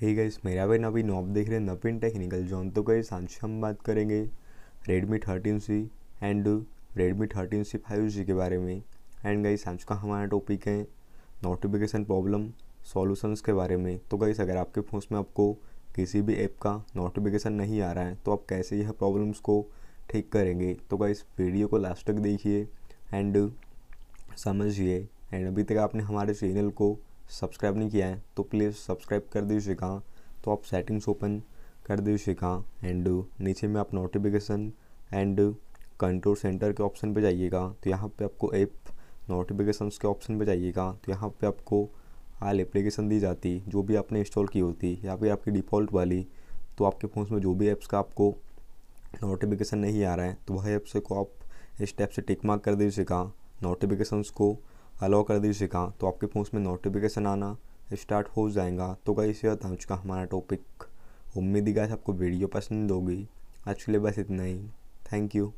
hey guys मेरा भाई नवीन आप देख रहे हैं नवीन टेक्निकल जॉन तो गई आज हम बात करेंगे Redmi thirteen C and Redmi thirteen C five G के बारे में एंड गाइस आज का हमारा टॉपिक है नोटिफिकेशन प्रॉब्लम सॉल्यूशंस के बारे में तो गाइस अगर आपके फ़ोन में आपको किसी भी ऐप का नोटिफिकेशन नहीं आ रहा है तो आप कैसे यह प्रॉब्लम्स को ठीक करेंगे तो गाइस वीडियो को लास्ट तक देखिए एंड समझिए एंड अभी तक आपने हमारे चैनल को सब्सक्राइब नहीं किया है तो प्लीज़ सब्सक्राइब कर दीजिए तो आप सेटिंग्स ओपन कर दीजिएगा एंड नीचे में आप नोटिफिकेशन एंड कंट्रोल सेंटर के ऑप्शन पे जाइएगा तो यहाँ पे आपको ऐप नोटिफिकेशंस के ऑप्शन पे जाइएगा तो यहाँ पे आपको आल एप्लीकेशन दी जाती जो भी आपने इंस्टॉल की होती या फिर आपकी डिफ़ॉल्ट वाली तो आपके फ़ोन में जो भी ऐप्स का आपको नोटिफिकेशन नहीं आ रहा है तो वह ऐप्स को आप इस टाइप से टिक मार्क कर दीजिएगा नोटिफिकेशंस को अलाउ कर दीजिएगा तो आपके फ़ोन में नोटिफिकेशन आना स्टार्ट हो जाएगा तो कई से बता चुका हमारा टॉपिक उम्मीद ही गाय आपको वीडियो पसंद होगी आज के लिए बस इतना ही थैंक यू